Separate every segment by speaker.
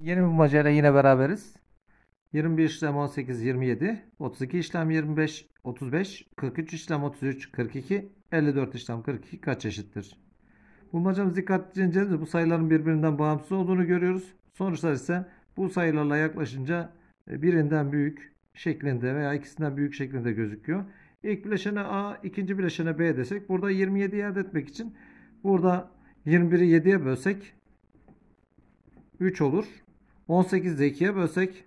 Speaker 1: Yeni bir macera yine beraberiz. 21 işlem 18, 27, 32 işlem 25, 35, 43 işlem 33, 42, 54 işlem 42 kaç eşittir? Bulmacamız dikkatli edince bu sayıların birbirinden bağımsız olduğunu görüyoruz. Sonuçlar ise bu sayılarla yaklaşınca e, birinden büyük şeklinde veya ikisinden büyük şeklinde gözüküyor. İlk bileşene A, ikinci bileşene B desek burada 27 elde etmek için burada 21'i 7'ye bölsek 3 olur. 18'de 2'ye bölsek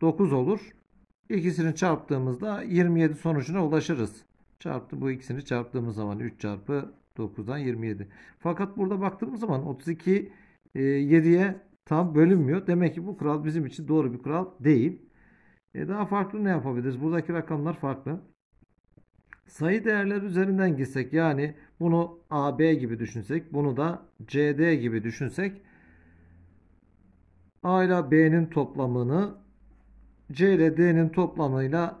Speaker 1: 9 olur. İkisini çarptığımızda 27 sonucuna ulaşırız. Çarptı bu ikisini çarptığımız zaman 3 çarpı 9'dan 27. Fakat burada baktığımız zaman 32 e, 7'ye tam bölünmüyor. Demek ki bu kural bizim için doğru bir kural değil. E, daha farklı ne yapabiliriz? Buradaki rakamlar farklı. Sayı değerleri üzerinden gitsek yani bunu AB gibi düşünsek bunu da CD gibi düşünsek A ile B'nin toplamını C ile D'nin toplamıyla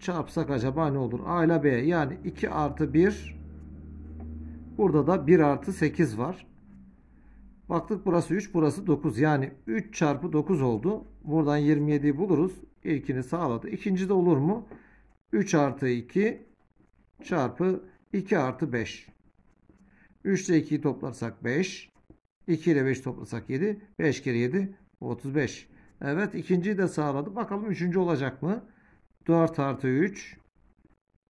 Speaker 1: çarpsak acaba ne olur? A ile B yani 2 artı 1 burada da 1 artı 8 var. Baktık burası 3 burası 9 yani 3 çarpı 9 oldu. Buradan 27'yi buluruz. İlkini sağladı. İkinci de olur mu? 3 artı 2 çarpı 2 artı 5. 3 ile 2'yi toplarsak 5. 2 ile 5 toplasak 7. 5 kere 7 35. Evet ikinciyi de sağladı. Bakalım üçüncü olacak mı? 4 artı 3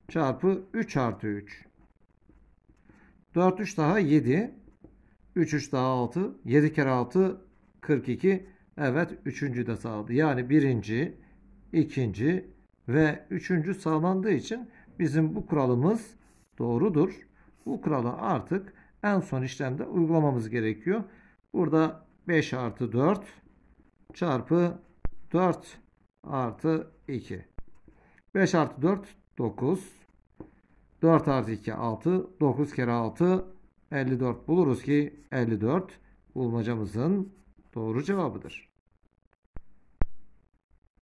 Speaker 1: çarpı 3 artı 3. 4 3 daha 7. 3 3 daha 6. 7 kere 6 42. Evet üçüncü de sağladı. Yani birinci, ikinci ve üçüncü sağlandığı için bizim bu kuralımız doğrudur. Bu kuralı artık en son işlemde uygulamamız gerekiyor. Burada 5 artı 4 çarpı 4 artı 2. 5 artı 4 9. 4 artı 2 6. 9 kere 6 54 buluruz ki 54 bulmacamızın doğru cevabıdır.